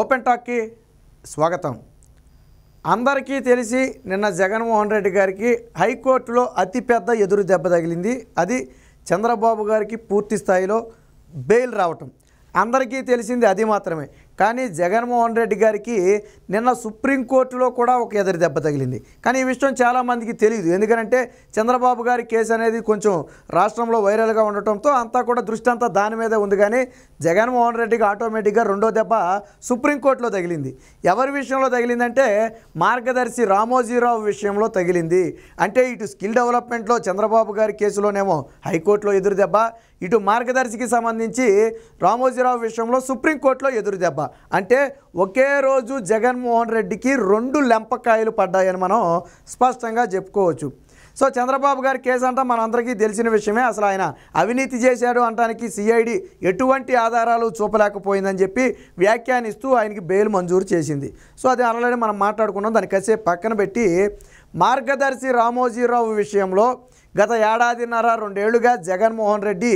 open టాక్కి స్వాగతం అందరికీ తెలిసి నిన్న జగన్మోహన్ రెడ్డి గారికి హైకోర్టులో అతిపెద్ద ఎదురు దెబ్బ తగిలింది అది చంద్రబాబు గారికి పూర్తి స్థాయిలో బెయిల్ రావటం అందరికీ తెలిసింది అది మాత్రమే కానీ జగన్మోహన్ రెడ్డి గారికి నిన్న సుప్రీంకోర్టులో కూడా ఒక ఎదురు దెబ్బ తగిలింది కానీ ఈ విషయం చాలామందికి తెలియదు ఎందుకంటే చంద్రబాబు గారి కేసు అనేది కొంచెం రాష్ట్రంలో వైరల్గా ఉండటంతో అంతా కూడా దృష్టి అంతా దాని మీదే ఉంది కానీ జగన్మోహన్ రెడ్డికి ఆటోమేటిక్గా రెండో దెబ్బ సుప్రీంకోర్టులో తగిలింది ఎవరి విషయంలో తగిలిందంటే మార్గదర్శి రామోజీరావు విషయంలో తగిలింది అంటే ఇటు స్కిల్ డెవలప్మెంట్లో చంద్రబాబు గారి కేసులోనేమో హైకోర్టులో ఎదురు దెబ్బ ఇటు మార్గదర్శికి సంబంధించి రామోజీరావు విషయంలో సుప్రీంకోర్టులో ఎదురు దెబ్బ అంటే ఒకే రోజు జగన్మోహన్ రెడ్డికి రెండు లెంపకాయలు పడ్డాయని మనం స్పష్టంగా చెప్పుకోవచ్చు సో చంద్రబాబు గారి కేసు అంట మనందరికీ తెలిసిన విషయమే అసలు ఆయన అవినీతి చేశాడు అంటానికి సిఐడి ఎటువంటి ఆధారాలు చూపలేకపోయిందని చెప్పి వ్యాఖ్యానిస్తూ ఆయనకి బెయిల్ మంజూరు చేసింది సో అది అనలేని మనం మాట్లాడుకున్నాం దాన్ని కసే పక్కన పెట్టి మార్గదర్శి రామోజీరావు విషయంలో గత ఏడాదిన్నర రెండేళ్లుగా జగన్మోహన్ రెడ్డి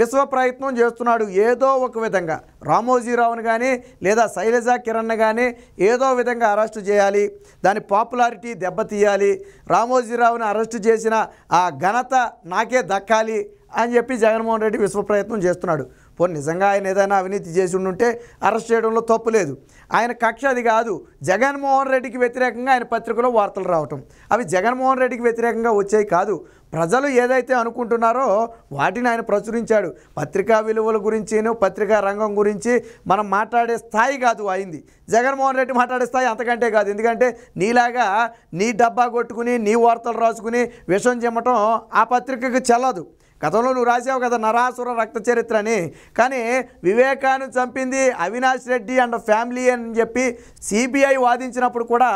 విశ్వ ప్రయత్నం చేస్తున్నాడు ఏదో ఒక విధంగా రామోజీరావును కానీ లేదా శైలజ కిరణ్ కానీ ఏదో విధంగా అరెస్టు చేయాలి దాని పాపులారిటీ దెబ్బతీయాలి రామోజీరావుని అరెస్టు చేసిన ఆ ఘనత నాకే దక్కాలి అని చెప్పి జగన్మోహన్ రెడ్డి విశ్వ ప్రయత్నం చేస్తున్నాడు పోనీ నిజంగా ఆయన ఏదైనా అవినీతి చేసి ఉంటే అరెస్ట్ చేయడంలో తప్పు లేదు ఆయన కక్ష అది కాదు జగన్మోహన్ రెడ్డికి వ్యతిరేకంగా ఆయన పత్రికలో వార్తలు రావటం అవి జగన్మోహన్ రెడ్డికి వ్యతిరేకంగా వచ్చాయి కాదు ప్రజలు ఏదైతే అనుకుంటున్నారో వాటిని ఆయన ప్రచురించాడు పత్రికా విలువల గురించి పత్రికా రంగం గురించి మనం మాట్లాడే స్థాయి కాదు అయింది జగన్మోహన్ రెడ్డి మాట్లాడే స్థాయి అంతకంటే కాదు ఎందుకంటే నీలాగా నీ డబ్బా కొట్టుకుని నీ వార్తలు రాసుకుని విషం చెమ్మటం ఆ పత్రికకు చెల్లదు గతంలో నువ్వు రాసావు కదా నరాసుర రక్త చరిత్ర అని కానీ వివేకాన్ని చంపింది అవినాష్ రెడ్డి అండ్ ఫ్యామిలీ అని చెప్పి సిబిఐ వాదించినప్పుడు కూడా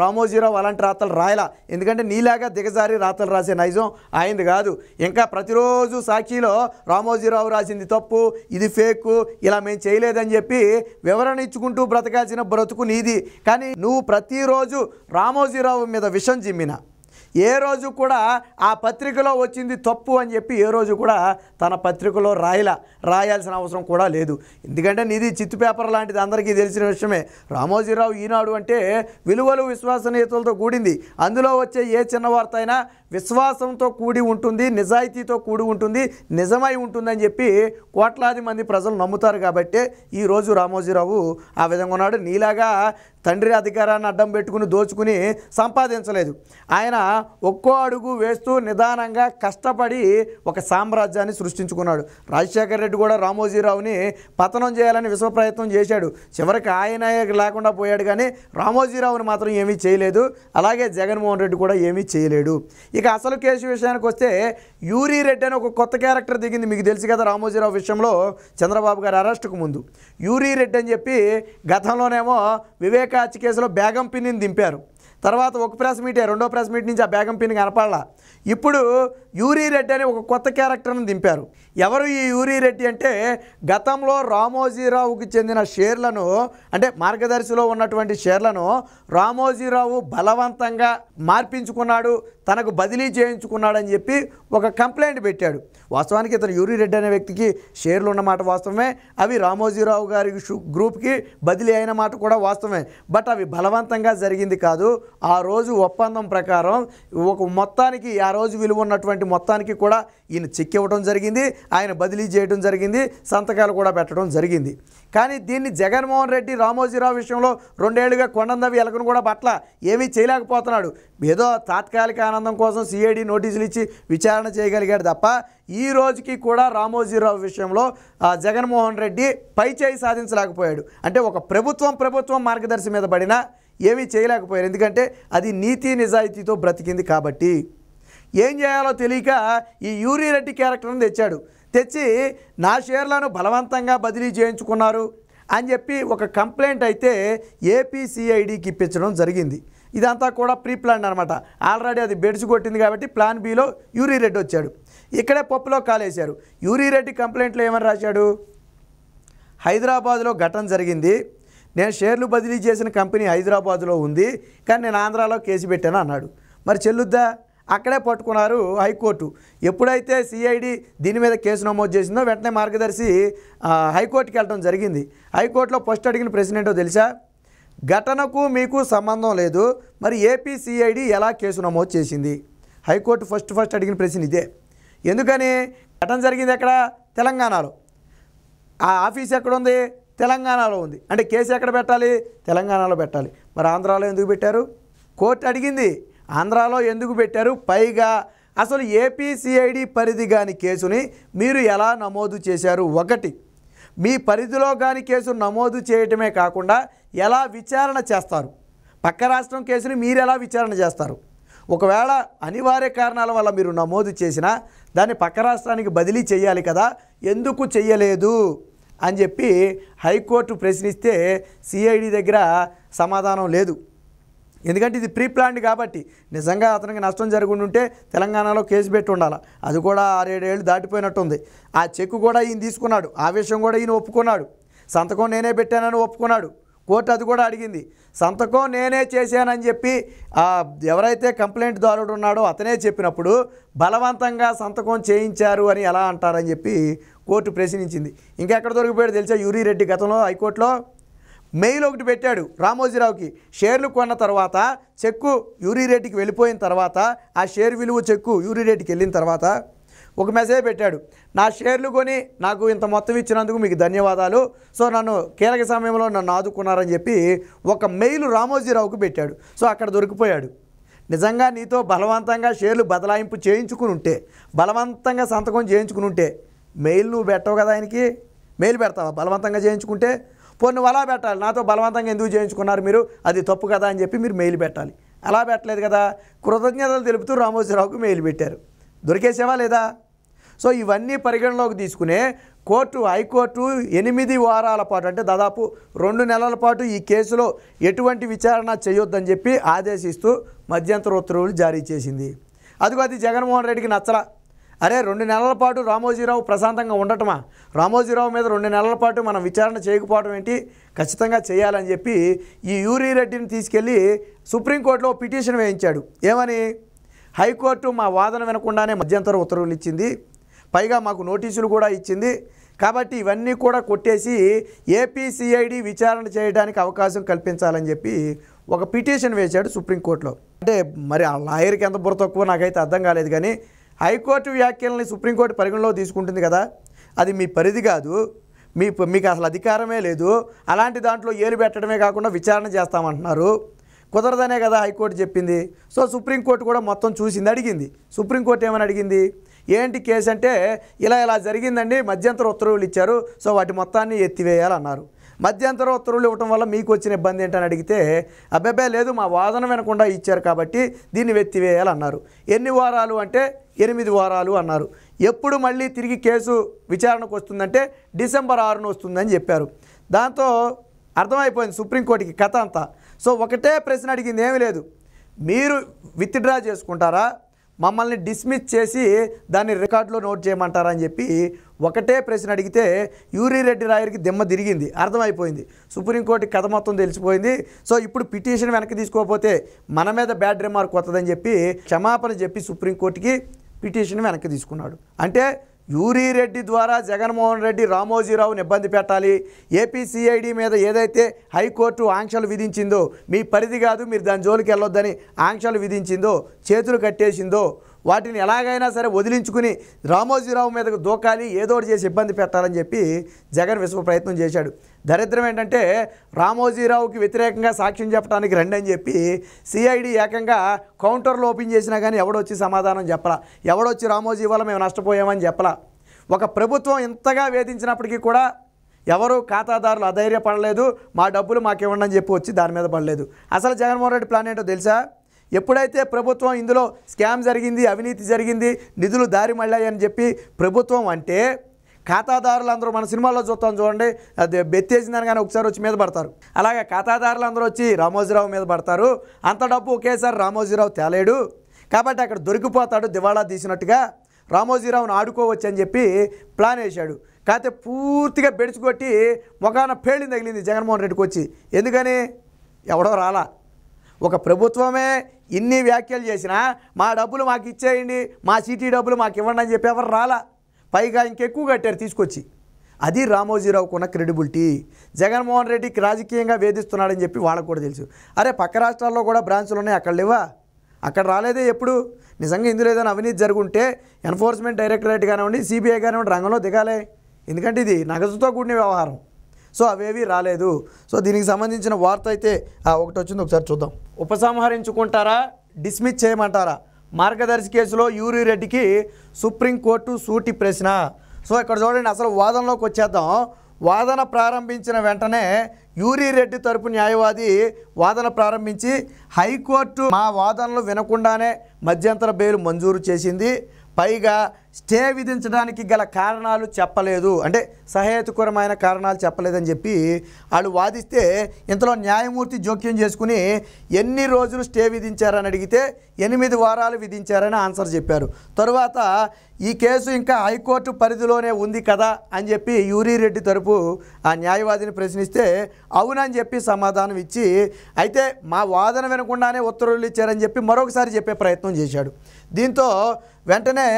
రామోజీరావు అలాంటి రాతలు రాయలా ఎందుకంటే నీలాగా దిగజారి రాతలు రాసే నైజం ఆయనది కాదు ఇంకా ప్రతిరోజు సాక్షిలో రామోజీరావు రాసింది తప్పు ఇది ఫేక్ ఇలా మేము చేయలేదని చెప్పి వివరణ ఇచ్చుకుంటూ బ్రతకాల్సిన బ్రతుకు నీది కానీ నువ్వు ప్రతిరోజు రామోజీరావు మీద విషం జిమ్మినా ఏ రోజు కూడా ఆ పత్రికలో వచ్చింది తప్పు అని చెప్పి ఏ రోజు కూడా తన పత్రికలో రాయలా రాయాల్సిన అవసరం కూడా లేదు ఎందుకంటే నిధి చిత్తు పేపర్ లాంటిది అందరికీ తెలిసిన విషయమే రామోజీరావు ఈనాడు అంటే విలువలు విశ్వసనీయతలతో కూడింది అందులో వచ్చే ఏ చిన్న వార్త అయినా విశ్వాసంతో కూడి ఉంటుంది నిజాయితీతో కూడి ఉంటుంది నిజమై ఉంటుందని చెప్పి కోట్లాది మంది ప్రజలు నమ్ముతారు కాబట్టి ఈరోజు రామోజీరావు ఆ విధంగా ఉన్నాడు నీలాగా తండ్రి అధికారాన్ని అడ్డం పెట్టుకుని దోచుకుని సంపాదించలేదు ఆయన ఒక్కో అడుగు వేస్తూ నిదానంగా కష్టపడి ఒక సామ్రాజ్యాన్ని సృష్టించుకున్నాడు రాజశేఖర రెడ్డి కూడా రామోజీరావుని పతనం చేయాలని విశ్వ ప్రయత్నం చేశాడు చివరికి ఆయన లేకుండా పోయాడు కానీ రామోజీరావుని మాత్రం ఏమీ చేయలేదు అలాగే జగన్మోహన్ రెడ్డి కూడా ఏమీ చేయలేడు ఇక అసలు కేసు విషయానికి వస్తే యూరి రెడ్డి అని ఒక కొత్త క్యారెక్టర్ దిగింది మీకు తెలుసు కదా రామోజీరావు విషయంలో చంద్రబాబు గారు అరెస్టుకు ముందు యూరి రెడ్డి అని చెప్పి గతంలోనేమో వివేక అమెరికా హత్య కేసులో బేగం పిన్నిని దింపారు తర్వాత ఒక ప్రెస్ మీటే రెండో ప్రెస్ మీట్ నుంచి ఆ బేగం పిన్ని కనపడాల ఇప్పుడు యూరీ రెడ్డి అని ఒక కొత్త క్యారెక్టర్ని దింపారు ఎవరు ఈ యూరి రెడ్డి అంటే గతంలో రామోజీరావుకి చెందిన షేర్లను అంటే మార్గదర్శిలో ఉన్నటువంటి షేర్లను రామోజీరావు బలవంతంగా మార్పించుకున్నాడు తనకు బదిలీ చేయించుకున్నాడని చెప్పి ఒక కంప్లైంట్ పెట్టాడు వాస్తవానికి ఇతను యూరి రెడ్డి అనే వ్యక్తికి షేర్లు ఉన్నమాట వాస్తవమే అవి రామోజీరావు గారి గ్రూప్కి బదిలీ అయిన మాట కూడా వాస్తవమే బట్ అవి బలవంతంగా జరిగింది కాదు ఆ రోజు ఒప్పందం ప్రకారం ఒక మొత్తానికి ఆ రోజు విలువ ఉన్నటువంటి మొత్తానికి కూడా ఈయన చెక్ ఇవ్వడం జరిగింది ఆయన బదిలీ చేయడం జరిగింది సంతకాలు కూడా పెట్టడం జరిగింది కానీ దీన్ని జగన్మోహన్ రెడ్డి రామోజీరావు విషయంలో రెండేళ్లుగా కొండందవి ఎలకను కూడా పట్ల ఏమీ చేయలేకపోతున్నాడు ఏదో తాత్కాలిక ఆనందం కోసం సిఐడి నోటీసులు ఇచ్చి విచారణ చేయగలిగాడు తప్ప ఈ రోజుకి కూడా రామోజీరావు విషయంలో జగన్మోహన్ రెడ్డి పైచేయి సాధించలేకపోయాడు అంటే ఒక ప్రభుత్వం ప్రభుత్వం మార్గదర్శి మీద పడినా ఏమీ చేయలేకపోయారు ఎందుకంటే అది నీతి నిజాయితీతో బ్రతికింది కాబట్టి ఏం చేయాలో తెలియక ఈ యూరి రెడ్డి క్యారెక్టర్ని తెచ్చాడు తెచ్చి నా షేర్లను బలవంతంగా బదిలీ చేయించుకున్నారు అని చెప్పి ఒక కంప్లైంట్ అయితే ఏపీసీఐడికి ఇప్పించడం జరిగింది ఇదంతా కూడా ప్రీ ప్లాన్ అనమాట ఆల్రెడీ అది బెడ్స్ కొట్టింది కాబట్టి ప్లాన్ బిలో యూరి రెడ్డి వచ్చాడు ఇక్కడే పప్పులో కాలేశారు యూరి రెడ్డి కంప్లైంట్లో ఏమని రాశాడు హైదరాబాద్లో ఘటన జరిగింది నేను షేర్లు బదిలీ చేసిన కంపెనీ హైదరాబాద్లో ఉంది కానీ నేను ఆంధ్రాలో కేసు పెట్టాను అన్నాడు మరి చెల్లుద్దా అక్కడే పట్టుకున్నారు హైకోర్టు ఎప్పుడైతే సిఐడి దీని మీద కేసు నమోదు చేసిందో వెంటనే మార్గదర్శి హైకోర్టుకి వెళ్ళడం జరిగింది హైకోర్టులో ఫస్ట్ అడిగిన ప్రశ్న ఏంటో తెలుసా ఘటనకు మీకు సంబంధం లేదు మరి ఏపీ సిఐడి ఎలా కేసు నమోదు చేసింది హైకోర్టు ఫస్ట్ ఫస్ట్ అడిగిన ప్రశ్న ఇదే ఎందుకని ఘటన జరిగింది ఎక్కడ తెలంగాణలో ఆ ఆఫీస్ ఎక్కడుంది తెలంగాణలో ఉంది అంటే కేసు ఎక్కడ పెట్టాలి తెలంగాణలో పెట్టాలి మరి ఆంధ్రాలో ఎందుకు పెట్టారు కోర్టు అడిగింది ఆంధ్రాలో ఎందుకు పెట్టారు పైగా అసలు ఏపీసీఐడి పరిధి కాని కేసుని మీరు ఎలా నమోదు చేశారు ఒకటి మీ పరిధిలో కాని కేసు నమోదు చేయటమే కాకుండా ఎలా విచారణ చేస్తారు పక్క రాష్ట్రం కేసుని మీరు ఎలా విచారణ చేస్తారు ఒకవేళ అనివార్య కారణాల వల్ల మీరు నమోదు చేసినా దాన్ని పక్క రాష్ట్రానికి బదిలీ చేయాలి కదా ఎందుకు చెయ్యలేదు అని చెప్పి హైకోర్టు ప్రశ్నిస్తే సిఐడి దగ్గర సమాధానం లేదు ఎందుకంటే ఇది ప్రీ ప్లాన్డ్ కాబట్టి నిజంగా అతనికి నష్టం జరుగుతుంటే తెలంగాణలో కేసు పెట్టి ఉండాలి అది కూడా ఆరేడేళ్ళు దాటిపోయినట్టుంది ఆ చెక్ కూడా ఈయన తీసుకున్నాడు ఆ విషయం కూడా ఈయన ఒప్పుకున్నాడు సంతకం నేనే పెట్టానని ఒప్పుకున్నాడు కోర్టు అది కూడా అడిగింది సంతకం నేనే చేశానని చెప్పి ఎవరైతే కంప్లైంట్ దారుడు ఉన్నాడో అతనే చెప్పినప్పుడు బలవంతంగా సంతకం చేయించారు అని ఎలా అంటారని చెప్పి కోర్టు ప్రశ్నించింది ఇంకెక్కడ దొరికిపోయాడు తెలిసా యూరి రెడ్డి గతంలో హైకోర్టులో మెయిల్ ఒకటి పెట్టాడు రామోజీరావుకి షేర్లు కొన్న తర్వాత చెక్కు యూరీ రేటుకి వెళ్ళిపోయిన తర్వాత ఆ షేర్ విలువ చెక్కు యూరీ రేటుకి వెళ్ళిన తర్వాత ఒక మెసేజ్ పెట్టాడు నా షేర్లు కొని నాకు ఇంత మొత్తం ఇచ్చినందుకు మీకు ధన్యవాదాలు సో నన్ను కీలక సమయంలో నన్ను ఆదుకున్నారని చెప్పి ఒక మెయిల్ రామోజీరావుకు పెట్టాడు సో అక్కడ దొరికిపోయాడు నిజంగా నీతో బలవంతంగా షేర్లు బదలాయింపు చేయించుకుని ఉంటే బలవంతంగా సంతకం చేయించుకుని ఉంటే మెయిల్ నువ్వు పెట్టవు కదా ఆయనకి మెయిల్ పెడతావా బలవంతంగా చేయించుకుంటే పోను అలా పెట్టాలి నాతో బలవంతంగా ఎందుకు చేయించుకున్నారు మీరు అది తప్పు కదా అని చెప్పి మీరు మెయిల్ పెట్టాలి అలా పెట్టలేదు కదా కృతజ్ఞతలు తెలుపుతూ రామోజీరావుకు మెయిల్ పెట్టారు దొరికేసేవా లేదా సో ఇవన్నీ పరిగణలోకి తీసుకునే కోర్టు హైకోర్టు ఎనిమిది వారాల పాటు అంటే దాదాపు రెండు నెలల పాటు ఈ కేసులో ఎటువంటి విచారణ చేయొద్దని చెప్పి ఆదేశిస్తూ మధ్యంతర ఉత్తర్వులు జారీ చేసింది అదిగో అది జగన్మోహన్ రెడ్డికి నచ్చలా అరే రెండు నెలల పాటు రామోజీరావు ప్రశాంతంగా ఉండటమా రామోజీరావు మీద రెండు నెలల పాటు మనం విచారణ చేయకపోవడం ఏంటి ఖచ్చితంగా చేయాలని చెప్పి ఈ యూరి రెడ్డిని తీసుకెళ్ళి సుప్రీంకోర్టులో పిటిషన్ వేయించాడు ఏమని హైకోర్టు మా వాదన వినకుండానే మధ్యంతర ఉత్తర్వులు ఇచ్చింది పైగా మాకు నోటీసులు కూడా ఇచ్చింది కాబట్టి ఇవన్నీ కూడా కొట్టేసి ఏపీసీఐడి విచారణ చేయడానికి అవకాశం కల్పించాలని చెప్పి ఒక పిటిషన్ వేశాడు సుప్రీంకోర్టులో అంటే మరి ఆ లాయర్కి ఎంత బుర్ర తక్కువ నాకైతే అర్థం కాలేదు కానీ హైకోర్టు వ్యాఖ్యలని సుప్రీంకోర్టు పరిగణలో తీసుకుంటుంది కదా అది మీ పరిధి కాదు మీ మీకు అసలు అధికారమే లేదు అలాంటి దాంట్లో ఏలు పెట్టడమే కాకుండా విచారణ చేస్తామంటున్నారు కుదరదనే కదా హైకోర్టు చెప్పింది సో సుప్రీంకోర్టు కూడా మొత్తం చూసింది అడిగింది సుప్రీంకోర్టు ఏమని అడిగింది ఏంటి కేసు అంటే ఇలా ఇలా జరిగిందండి మధ్యంతర ఉత్తర్వులు ఇచ్చారు సో వాటి మొత్తాన్ని ఎత్తివేయాలన్నారు మధ్యంతర ఉత్తర్వులు ఇవ్వటం వల్ల మీకు వచ్చిన ఇబ్బంది ఏంటని అడిగితే అబ్బాయి లేదు మా వాదన వినకుండా ఇచ్చారు కాబట్టి దీన్ని వెత్తివేయాలన్నారు ఎన్ని వారాలు అంటే ఎనిమిది వారాలు అన్నారు ఎప్పుడు మళ్ళీ తిరిగి కేసు విచారణకు వస్తుందంటే డిసెంబర్ ఆరున వస్తుందని చెప్పారు దాంతో అర్థమైపోయింది సుప్రీంకోర్టుకి కథ అంతా సో ఒకటే ప్రశ్న అడిగింది ఏమీ లేదు మీరు విత్డ్రా చేసుకుంటారా మమ్మల్ని డిస్మిస్ చేసి దాన్ని రికార్డులో నోట్ చేయమంటారని చెప్పి ఒకటే ప్రశ్న అడిగితే యూరిరెడ్డి రాయరికి దిమ్మ తిరిగింది అర్థమైపోయింది సుప్రీంకోర్టు కథ మొత్తం తెలిసిపోయింది సో ఇప్పుడు పిటిషన్ వెనక్కి తీసుకోకపోతే మన మీద బ్యాడ్ రిమార్క్ వస్తుందని చెప్పి క్షమాపణ చెప్పి సుప్రీంకోర్టుకి పిటిషన్ వెనక్కి తీసుకున్నాడు అంటే యూరి రెడ్డి ద్వారా జగన్మోహన్ రెడ్డి రామోజీరావును ఇబ్బంది పెట్టాలి ఏపీసీఐడి మీద ఏదైతే హైకోర్టు ఆంక్షలు విధించిందో మీ పరిధి కాదు మీరు దాని జోలికి వెళ్ళొద్దని ఆంక్షలు విధించిందో చేతులు కట్టేసిందో వాటిని ఎలాగైనా సరే వదిలించుకుని రామోజీరావు మీదకు దూకాలి ఏదోటి చేసి ఇబ్బంది పెట్టాలని చెప్పి జగన్ విశ్వ ప్రయత్నం చేశాడు దరిద్రం ఏంటంటే రామోజీరావుకి వ్యతిరేకంగా సాక్ష్యం చెప్పడానికి రండి అని చెప్పి సిఐడి ఏకంగా కౌంటర్లు ఓపెన్ చేసినా కానీ ఎవడొచ్చి సమాధానం చెప్పలా ఎవడొచ్చి రామోజీ వల్ల మేము నష్టపోయామని చెప్పలా ఒక ప్రభుత్వం ఇంతగా వేధించినప్పటికీ కూడా ఎవరు ఖాతాదారులు అధైర్యపడలేదు మా డబ్బులు ఇవ్వండి అని చెప్పి వచ్చి దాని మీద పడలేదు అసలు జగన్మోహన్ రెడ్డి ప్లాన్ ఏంటో తెలుసా ఎప్పుడైతే ప్రభుత్వం ఇందులో స్కామ్ జరిగింది అవినీతి జరిగింది నిధులు దారి మళ్ళాయని చెప్పి ప్రభుత్వం అంటే ఖాతాదారులు అందరూ మన సినిమాల్లో చూస్తాం చూడండి అది బెత్తేసిందని కానీ ఒకసారి వచ్చి మీద పడతారు అలాగే ఖాతాదారులు అందరూ వచ్చి రామోజీరావు మీద పడతారు అంత డబ్బు ఒకేసారి రామోజీరావు తేలేడు కాబట్టి అక్కడ దొరికిపోతాడు దివాళా తీసినట్టుగా రామోజీరావును ఆడుకోవచ్చు అని చెప్పి ప్లాన్ వేశాడు కాకపోతే పూర్తిగా బెడిచికొట్టి మొఖాన పేళ్ళిని తగిలింది జగన్మోహన్ రెడ్డికి వచ్చి ఎందుకని ఎవడో రాలా ఒక ప్రభుత్వమే ఇన్ని వ్యాఖ్యలు చేసినా మా డబ్బులు మాకు ఇచ్చేయండి మా సిటీ డబ్బులు మాకు ఇవ్వండి అని చెప్పి ఎవరు రాలా పైగా ఇంకెక్కువ కట్టారు తీసుకొచ్చి అది రామోజీరావుకు ఉన్న క్రెడిబిలిటీ జగన్మోహన్ రెడ్డికి రాజకీయంగా వేధిస్తున్నాడని చెప్పి వాళ్ళకు కూడా తెలుసు అరే పక్క రాష్ట్రాల్లో కూడా బ్రాంచ్లు ఉన్నాయి అక్కడ లేవా అక్కడ రాలేదే ఎప్పుడు నిజంగా ఇందులో ఏదైనా అవినీతి జరుగుంటే ఎన్ఫోర్స్మెంట్ డైరెక్టరేట్ కానివ్వండి సిబిఐ కానివ్వండి రంగంలో దిగాలి ఎందుకంటే ఇది నగదుతో కూడిన వ్యవహారం సో అవేవి రాలేదు సో దీనికి సంబంధించిన వార్త అయితే ఒకటి వచ్చింది ఒకసారి చూద్దాం ఉపసంహరించుకుంటారా డిస్మిస్ చేయమంటారా మార్గదర్శి కేసులో యూరి రెడ్డికి సుప్రీంకోర్టు సూటి ప్రశ్న సో ఇక్కడ చూడండి అసలు వాదనలోకి వచ్చేద్దాం వాదన ప్రారంభించిన వెంటనే యూరి రెడ్డి తరపు న్యాయవాది వాదన ప్రారంభించి హైకోర్టు మా వాదనలు వినకుండానే మధ్యంతర బెయిల్ మంజూరు చేసింది పైగా స్టే విధించడానికి గల కారణాలు చెప్పలేదు అంటే సహేతుకరమైన కారణాలు చెప్పలేదని చెప్పి వాళ్ళు వాదిస్తే ఇంతలో న్యాయమూర్తి జోక్యం చేసుకుని ఎన్ని రోజులు స్టే విధించారని అడిగితే ఎనిమిది వారాలు విధించారని ఆన్సర్ చెప్పారు తరువాత ఈ కేసు ఇంకా హైకోర్టు పరిధిలోనే ఉంది కదా అని చెప్పి యూరి రెడ్డి తరపు ఆ న్యాయవాదిని ప్రశ్నిస్తే అవునని చెప్పి సమాధానం ఇచ్చి అయితే మా వాదన వినకుండానే ఉత్తర్వులు ఇచ్చారని చెప్పి మరొకసారి చెప్పే ప్రయత్నం చేశాడు దీంతో వెంటనే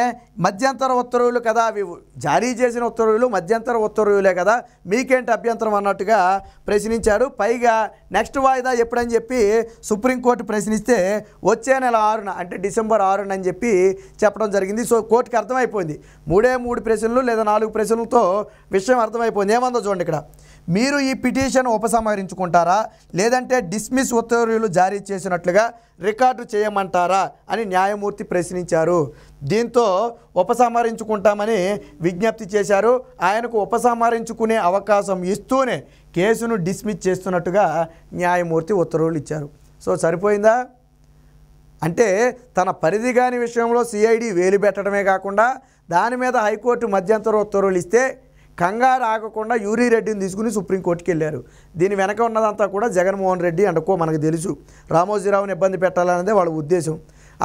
మధ్య మధ్యంతర ఉత్తర్వులు కదా అవి జారీ చేసిన ఉత్తర్వులు మధ్యంతర ఉత్తర్వులే కదా మీకేంటి అభ్యంతరం అన్నట్టుగా ప్రశ్నించారు పైగా నెక్స్ట్ వాయిదా ఎప్పుడని చెప్పి సుప్రీంకోర్టు ప్రశ్నిస్తే వచ్చే నెల ఆరున అంటే డిసెంబర్ ఆరున అని చెప్పి చెప్పడం జరిగింది సో కోర్టుకి అర్థమైపోయింది మూడే మూడు ప్రశ్నలు లేదా నాలుగు ప్రశ్నలతో విషయం అర్థమైపోయింది ఏమందో చూడండి ఇక్కడ మీరు ఈ పిటిషన్ ఉపసంహరించుకుంటారా లేదంటే డిస్మిస్ ఉత్తర్వులు జారీ చేసినట్లుగా రికార్డు చేయమంటారా అని న్యాయమూర్తి ప్రశ్నించారు దీంతో ఉపసంహరించుకుంటామని విజ్ఞప్తి చేశారు ఆయనకు ఉపసంహరించుకునే అవకాశం ఇస్తూనే కేసును డిస్మిస్ చేస్తున్నట్టుగా న్యాయమూర్తి ఉత్తర్వులు ఇచ్చారు సో సరిపోయిందా అంటే తన పరిధి కాని విషయంలో సిఐడి వేలు పెట్టడమే కాకుండా దాని మీద హైకోర్టు మధ్యంతర ఉత్తర్వులు ఇస్తే కంగారు ఆగకుండా యూరి రెడ్డిని తీసుకుని సుప్రీంకోర్టుకి వెళ్ళారు దీని వెనక ఉన్నదంతా కూడా జగన్మోహన్ రెడ్డి అంటకో మనకు తెలుసు రామోజీరావుని ఇబ్బంది పెట్టాలన్నదే వాళ్ళ ఉద్దేశం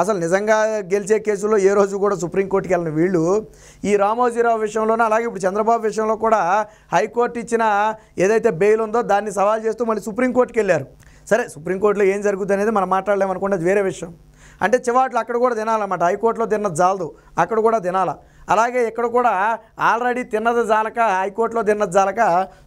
అసలు నిజంగా గెలిచే కేసులో ఏ రోజు కూడా సుప్రీంకోర్టుకి వెళ్ళిన వీళ్ళు ఈ రామోజీరావు విషయంలోనూ అలాగే ఇప్పుడు చంద్రబాబు విషయంలో కూడా హైకోర్టు ఇచ్చిన ఏదైతే బెయిల్ ఉందో దాన్ని సవాల్ చేస్తూ మళ్ళీ సుప్రీంకోర్టుకి వెళ్ళారు సరే సుప్రీంకోర్టులో ఏం జరుగుతుంది అనేది మనం మాట్లాడలేమనుకుంటే అది వేరే విషయం అంటే చివాట్లు అక్కడ కూడా తినాలన్నమాట హైకోర్టులో తిన్న జాలదు అక్కడ కూడా తినాలా అలాగే ఇక్కడ కూడా ఆల్రెడీ తిన్నది జాలక హైకోర్టులో తిన్నది జాలక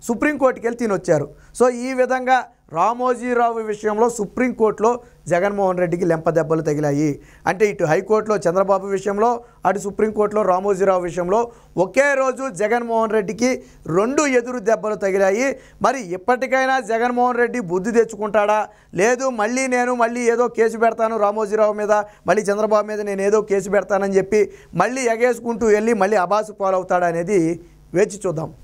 సుప్రీంకోర్టుకి వెళ్ళి తినొచ్చారు సో ఈ విధంగా రామోజీరావు విషయంలో సుప్రీంకోర్టులో జగన్మోహన్ రెడ్డికి లెంపదెబ్బలు తగిలాయి అంటే ఇటు హైకోర్టులో చంద్రబాబు విషయంలో అటు సుప్రీంకోర్టులో రామోజీరావు విషయంలో ఒకే రోజు జగన్మోహన్ రెడ్డికి రెండు ఎదురు దెబ్బలు తగిలాయి మరి ఇప్పటికైనా జగన్మోహన్ రెడ్డి బుద్ధి తెచ్చుకుంటాడా లేదు మళ్ళీ నేను మళ్ళీ ఏదో కేసు పెడతాను రామోజీరావు మీద మళ్ళీ చంద్రబాబు మీద నేను ఏదో కేసు పెడతానని చెప్పి మళ్ళీ ఎగేసుకుంటూ వెళ్ళి మళ్ళీ అబాసు పాలవుతాడా అనేది వేచి చూద్దాం